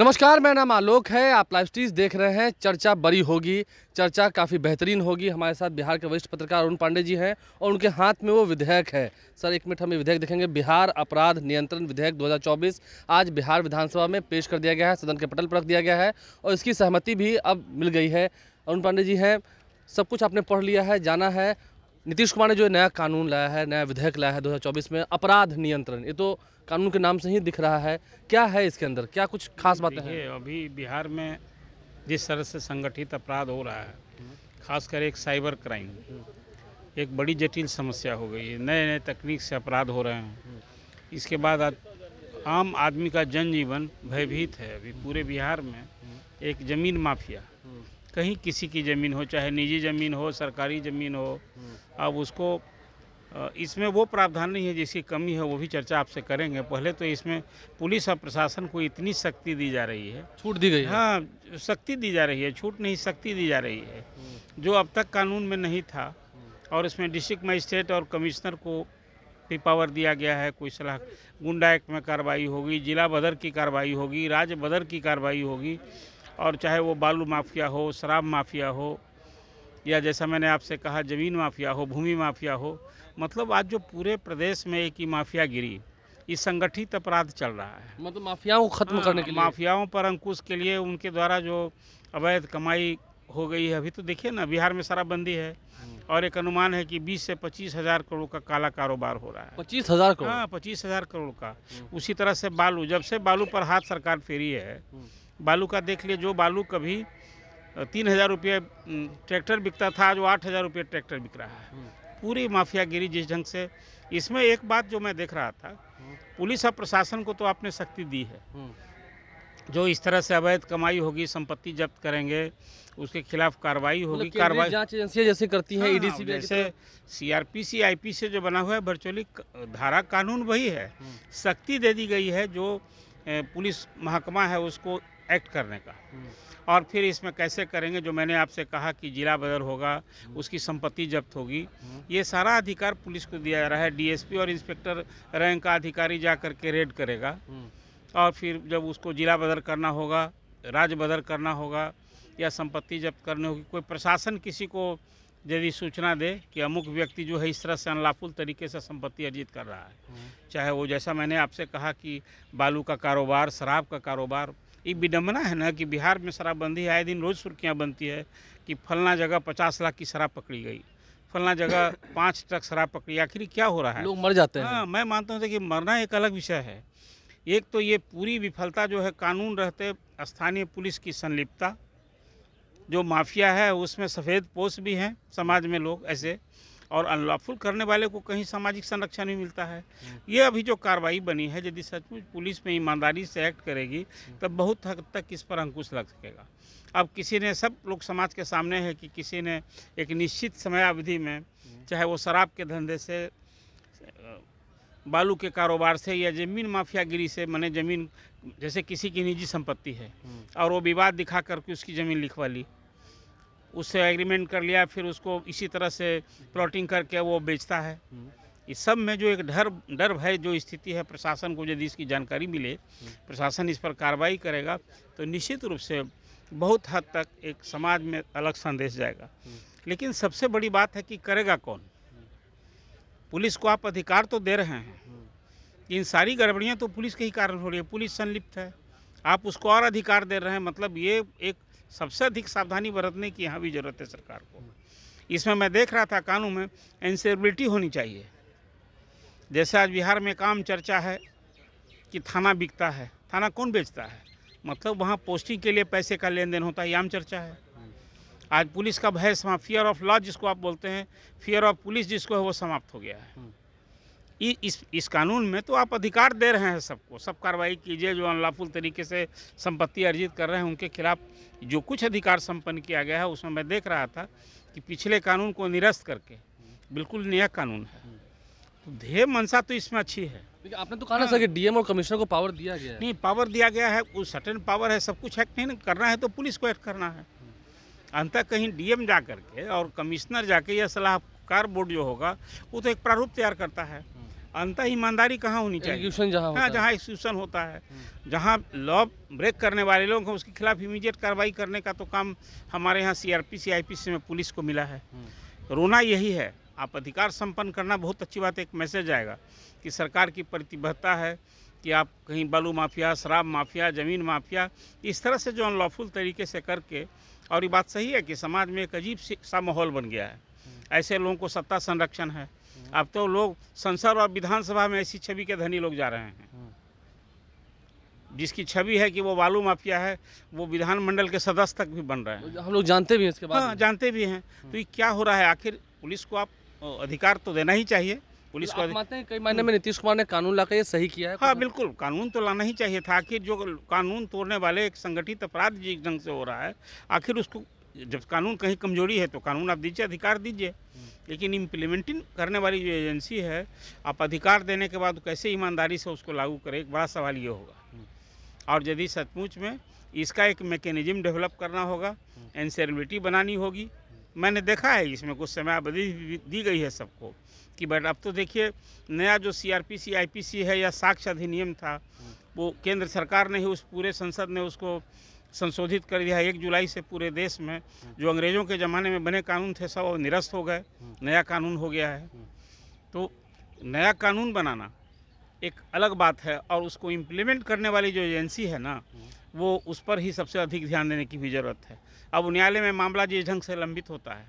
नमस्कार मेरा नाम आलोक है आप लाइव स्टीज देख रहे हैं चर्चा बड़ी होगी चर्चा काफ़ी बेहतरीन होगी हमारे साथ बिहार के वरिष्ठ पत्रकार अरुण पांडे जी हैं और उनके हाथ में वो विधेयक है सर एक मिनट हम ये विधेयक देखेंगे बिहार अपराध नियंत्रण विधेयक 2024 आज बिहार विधानसभा में पेश कर दिया गया है सदन के पटल पर रख दिया गया है और इसकी सहमति भी अब मिल गई है अरुण पांडे जी हैं सब कुछ आपने पढ़ लिया है जाना है नीतीश कुमार ने जो नया कानून लाया है नया विधेयक लाया है 2024 में अपराध नियंत्रण ये तो कानून के नाम से ही दिख रहा है क्या है इसके अंदर क्या कुछ खास बात है अभी बिहार में जिस तरह से संगठित अपराध हो रहा है खासकर एक साइबर क्राइम एक बड़ी जटिल समस्या हो गई है नए नए तकनीक से अपराध हो रहे हैं इसके बाद आम आदमी का जनजीवन भयभीत है अभी पूरे बिहार में एक ज़मीन माफिया कहीं किसी की ज़मीन हो चाहे निजी ज़मीन हो सरकारी ज़मीन हो अब हम्म। उसको इसमें वो प्रावधान नहीं है जिसकी कमी है वो भी चर्चा आपसे करेंगे पहले तो इसमें पुलिस और प्रशासन को इतनी शक्ति दी जा रही है छूट दी गई हाँ शक्ति दी जा रही है छूट नहीं शक्ति दी जा रही है हम्म। जो अब तक कानून में नहीं था हम्म। और इसमें डिस्ट्रिक्ट मजिस्ट्रेट और कमिश्नर को भी पावर दिया गया है कोई सलाह गुंडा एक्ट में कार्रवाई होगी जिला बदर की कार्रवाई होगी राज्य बदर की कार्रवाई होगी और चाहे वो बालू माफिया हो शराब माफिया हो या जैसा मैंने आपसे कहा ज़मीन माफिया हो भूमि माफिया हो मतलब आज जो पूरे प्रदेश में एक ही माफिया गिरी ये संगठित अपराध चल रहा है मतलब माफियाओं को खत्म हाँ, करने के लिए माफियाओं पर अंकुश के लिए उनके द्वारा जो अवैध कमाई हो गई है अभी तो देखिए ना बिहार में शराबबंदी है हम्म। और एक अनुमान है कि 20 से पच्चीस हजार करोड़ का काला कारोबार हो रहा है पच्चीस हजार करोड़ हाँ पच्चीस हजार करोड़ का हम्म। उसी तरह से बालू जब से बालू पर हाथ सरकार फेरी है हम्म। बालू का देख लिए जो बालू कभी तीन हज़ार रुपये ट्रैक्टर बिकता था आज वो आठ हज़ार रुपये ट्रैक्टर बिक रहा है हम्म। पूरी माफियागिरी जिस ढंग से इसमें एक बात जो मैं देख रहा था हम्म। पुलिस और प्रशासन को तो आपने सख्ती दी है हम्म। जो इस तरह से अवैध कमाई होगी संपत्ति जब्त करेंगे उसके खिलाफ कार्रवाई मतलब होगी कार्रवाई जांच एजेंसियां जैसे करती हैं ईडी हाँ, e सी जैसे सीआरपीसी आईपी से जो बना हुआ है वर्चुअली धारा कानून वही है सख्ती दे दी गई है जो पुलिस महकमा है उसको एक्ट करने का और फिर इसमें कैसे करेंगे जो मैंने आपसे कहा कि जिला बदल होगा उसकी संपत्ति जब्त होगी ये सारा अधिकार पुलिस को दिया जा रहा है डीएसपी और इंस्पेक्टर रैंक का अधिकारी जा करके रेड करेगा और फिर जब उसको जिला बदल करना होगा राज्य बदल करना होगा या संपत्ति जब्त करनी होगी कोई प्रशासन किसी को यदि सूचना दे कि अमुक व्यक्ति जो है इस तरह से अनलाफुल तरीके से संपत्ति अर्जित कर रहा है चाहे वो जैसा मैंने आपसे कहा कि बालू का कारोबार शराब का कारोबार ये विडम्बना है ना कि बिहार में शराबबंदी आए दिन रोज़ सुर्खियाँ बनती है कि फलना जगह पचास लाख की शराब पकड़ी गई फलना जगह पाँच ट्रक शराब पकड़ी आखिर क्या हो रहा है लोग मर जाते हैं हाँ मैं मानता हूँ कि मरना एक अलग विषय है एक तो ये पूरी विफलता जो है कानून रहते स्थानीय पुलिस की संलिप्तता जो माफिया है उसमें सफ़ेद पोष भी हैं समाज में लोग ऐसे और अनलॉफुल करने वाले को कहीं सामाजिक संरक्षण भी मिलता है हम्म। ये अभी जो कार्रवाई बनी है यदि सचमुच पुलिस में ईमानदारी से एक्ट करेगी हम्म। तब बहुत हद तक इस पर अंकुश लग सकेगा अब किसी ने सब लोग समाज के सामने है कि किसी ने एक निश्चित समयावधि में हम्म। चाहे वो शराब के धंधे से बालू के कारोबार से या ज़मीन माफियागिरी से मैंने ज़मीन जैसे किसी की निजी संपत्ति है और वो विवाद दिखा करके उसकी ज़मीन लिखवा ली उससे एग्रीमेंट कर लिया फिर उसको इसी तरह से प्लॉटिंग करके वो बेचता है इस सब में जो एक डर डर भय जो स्थिति है प्रशासन को यदि इसकी जानकारी मिले प्रशासन इस पर कार्रवाई करेगा तो निश्चित रूप से बहुत हद तक एक समाज में अलग संदेश जाएगा लेकिन सबसे बड़ी बात है कि करेगा कौन पुलिस को आप अधिकार तो दे रहे हैं इन सारी गड़बड़ियाँ तो पुलिस के ही कारण हो रही है पुलिस संलिप्त है आप उसको और अधिकार दे रहे हैं मतलब ये एक सबसे अधिक सावधानी बरतने की यहाँ भी ज़रूरत है सरकार को इसमें मैं देख रहा था कानून में एनसेबिलिटी होनी चाहिए जैसे आज बिहार में काम चर्चा है कि थाना बिकता है थाना कौन बेचता है मतलब वहाँ पोस्टिंग के लिए पैसे का लेन देन होता है ये आम चर्चा है आज पुलिस का भय समाप्त फियर ऑफ लॉ जिसको आप बोलते हैं फियर ऑफ पुलिस जिसको है वो समाप्त हो गया है इस इस कानून में तो आप अधिकार दे रहे हैं सबको सब कार्रवाई कीजिए जो अनलाफुल तरीके से संपत्ति अर्जित कर रहे हैं उनके खिलाफ जो कुछ अधिकार संपन्न किया गया है उसमें मैं देख रहा था कि पिछले कानून को निरस्त करके बिल्कुल नया कानून है तो ध्येय मनसा तो इसमें अच्छी है आपने तो कहा सर कि डीएम और कमिश्नर को पावर दिया गया है नहीं पावर दिया गया है वो सटन पावर है सब कुछ एक्ट नहीं करना है तो पुलिस को एक्ट करना है अंत कहीं डीएम जा करके और कमिश्नर जाके या सलाहकार बोर्ड जो होगा वो तो एक प्रारूप तैयार करता है अंत ईमानदारी कहाँ होनी चाहिए एग्जीक्यूशन जहाँ हाँ जहाँ एग्जीक्यूशन होता है हम्म। जहाँ लॉ ब्रेक करने वाले लोग हैं उसके खिलाफ इमीडिएट कार्रवाई करने का तो काम हमारे यहाँ सीआरपी सीआईपीसी में पुलिस को मिला है हम्म। रोना यही है आप अधिकार संपन्न करना बहुत अच्छी बात है एक मैसेज आएगा कि सरकार की प्रतिबद्धता है कि आप कहीं बालू माफिया शराब माफिया ज़मीन माफिया इस तरह से जो अनलॉफुल तरीके से करके और ये बात सही है कि समाज में एक अजीब सा माहौल बन गया है हम्म। ऐसे लोगों को सत्ता संरक्षण है अब तो लोग संसद और विधानसभा में ऐसी छवि के धनी लोग जा रहे हैं जिसकी छवि है कि वो बालू माफिया है वो विधानमंडल के सदस्य तक भी बन रहे हैं हम लोग जानते भी हैं इसके हाँ, में। हाँ जानते भी हैं तो ये क्या हो रहा है आखिर पुलिस को आप अधिकार तो देना ही चाहिए पुलिस को कई मायने में नीतीश कुमार ने कानून लाकर ये सही किया है हाँ बिल्कुल कानून तो लाना ही चाहिए था आखिर जो कानून तोड़ने वाले एक संगठित अपराध जिस ढंग से हो रहा है आखिर उसको जब कानून कहीं कमजोरी है तो कानून आप दीजिए अधिकार दीजिए लेकिन इम्प्लीमेंटिंग करने वाली जो एजेंसी है आप अधिकार देने के बाद कैसे ईमानदारी से उसको लागू करें एक बड़ा सवाल ये होगा और यदि सचमुच में इसका एक मैकेनिज्म डेवलप करना होगा एनसेबिलिटी बनानी होगी मैंने देखा है इसमें कुछ समय अवधि दी गई है सबको कि बट अब तो देखिए नया जो C R P C I P C है या साक्ष्य अधिनियम था वो केंद्र सरकार ने ही उस पूरे संसद ने उसको संशोधित कर दिया एक जुलाई से पूरे देश में जो अंग्रेज़ों के ज़माने में बने कानून थे सब निरस्त हो गए नया कानून हो गया है तो नया कानून बनाना एक अलग बात है और उसको इम्प्लीमेंट करने वाली जो एजेंसी है ना वो उस पर ही सबसे अधिक ध्यान देने की भी ज़रूरत है अब न्यायालय में मामला जिस ढंग से लंबित होता है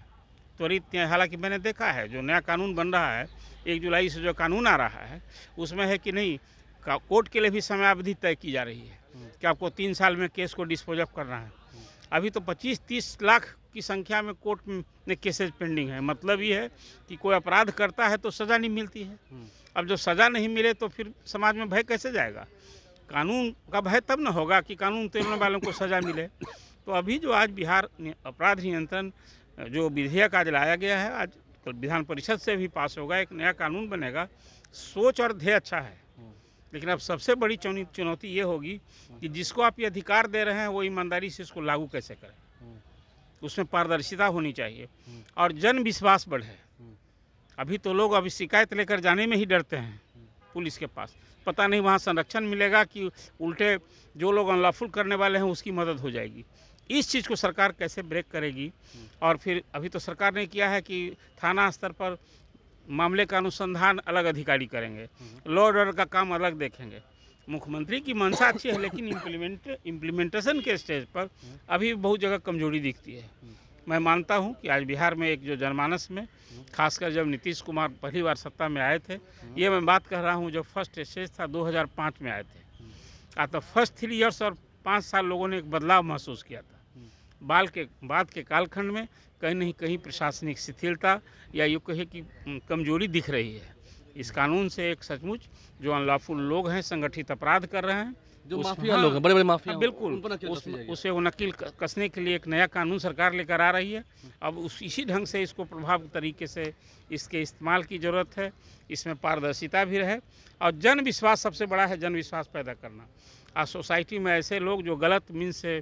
त्वरित न्याय हालांकि मैंने देखा है जो नया कानून बन रहा है एक जुलाई से जो कानून आ रहा है उसमें है कि नहीं कोर्ट के लिए भी समयावधि तय की जा रही है कि आपको तीन साल में केस को डिस्पोज ऑफ करना है अभी तो 25-30 लाख की संख्या में कोर्ट में केसेज पेंडिंग है मतलब ये है कि कोई अपराध करता है तो सज़ा नहीं मिलती है अब जो सज़ा नहीं मिले तो फिर समाज में भय कैसे जाएगा कानून का भय तब ना होगा कि कानून तोड़ने वालों को सज़ा मिले तो अभी जो आज बिहार अपराध नियंत्रण जो विधेयक आज लाया गया है आज विधान परिषद से भी पास होगा एक नया कानून बनेगा सोच और ध्येय अच्छा है लेकिन अब सबसे बड़ी चुनौती ये होगी कि जिसको आप ये अधिकार दे रहे हैं वो ईमानदारी से इसको लागू कैसे करें उसमें पारदर्शिता होनी चाहिए और जन विश्वास बढ़े अभी तो लोग अभी शिकायत लेकर जाने में ही डरते हैं पुलिस के पास पता नहीं वहाँ संरक्षण मिलेगा कि उल्टे जो लोग अनलॉफुल करने वाले हैं उसकी मदद हो जाएगी इस चीज़ को सरकार कैसे ब्रेक करेगी और फिर अभी तो सरकार ने किया है कि थाना स्तर पर मामले का अनुसंधान अलग अधिकारी करेंगे लॉ ऑर्डर का काम अलग देखेंगे मुख्यमंत्री की मंशा अच्छी है लेकिन इम्प्लीमेंट इम्प्लीमेंटेशन के स्टेज पर अभी बहुत जगह कमजोरी दिखती है मैं मानता हूं कि आज बिहार में एक जो जनमानस में खासकर जब नीतीश कुमार पहली बार सत्ता में आए थे ये मैं बात कर रहा हूं जब फर्स्ट स्टेज था 2005 में आए थे आता फर्स्ट थ्री ईयर्स और पाँच साल लोगों ने एक बदलाव महसूस किया था बाल के बाद के कालखंड में कहीं नहीं कहीं प्रशासनिक शिथिलता या यूँ कहे कि कमजोरी दिख रही है इस कानून से एक सचमुच जो अनलॉफुल लोग हैं संगठित अपराध कर रहे हैं जो माफिया हाँ, लोग हैं बड़े बड़े माफिया हाँ, बिल्कुल उस, उसे वो नकील कसने के लिए एक नया कानून सरकार लेकर आ रही है अब उस इसी ढंग से इसको प्रभाव तरीके से इसके इस्तेमाल की ज़रूरत है इसमें पारदर्शिता भी रहे और जन विश्वास सबसे बड़ा है जन विश्वास पैदा करना आज सोसाइटी में ऐसे लोग जो गलत मीन से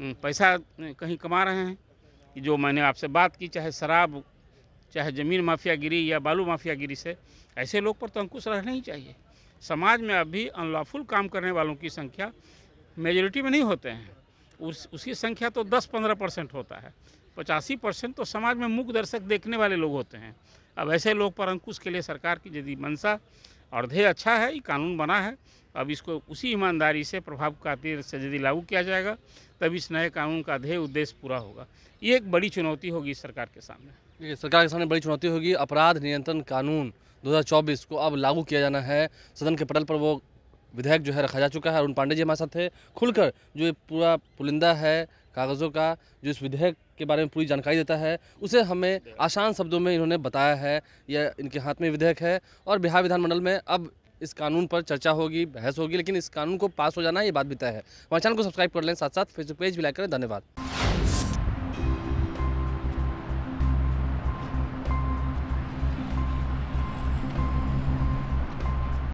हम्म, पैसा कहीं कमा रहे हैं जो मैंने आपसे बात की चाहे शराब चाहे ज़मीन माफियागिरी या बालू माफियागिरी से ऐसे लोग पर तो अंकुश रहना ही चाहिए समाज में अभी अनलॉफुल काम करने वालों की संख्या मेजोरिटी में नहीं होते हैं उस उसकी संख्या तो 10-15 परसेंट होता है पचासी परसेंट तो समाज में मूक दर्शक देखने वाले लोग होते हैं अब ऐसे लोग पर अंकुश के लिए सरकार की यदि मनसा और अच्छा है ये कानून बना है अब इसको उसी ईमानदारी से प्रभाव खातिर से यदि लागू किया जाएगा तब इस नए कानून का ध्येय उद्देश्य पूरा होगा ये एक बड़ी चुनौती होगी सरकार के सामने सरकार के सामने बड़ी चुनौती होगी अपराध नियंत्रण कानून 2024 को अब लागू किया जाना है सदन के पटल पर वो विधेयक जो है रखा जा चुका है अरुण पांडे जी हमारे साथ थे खुलकर जो ये पूरा पुलिंदा है कागज़ों का जो इस विधेयक के बारे में पूरी जानकारी देता है उसे हमें आसान शब्दों में इन्होंने बताया है यह इनके हाथ में विधेयक है और बिहार विधानमंडल में अब इस कानून पर चर्चा होगी बहस होगी लेकिन इस कानून को पास हो जाना ये बात भी तय है हमारे चैनल को सब्सक्राइब कर लें साथ साथ फेसबुक पेज भी लाइक करें धन्यवाद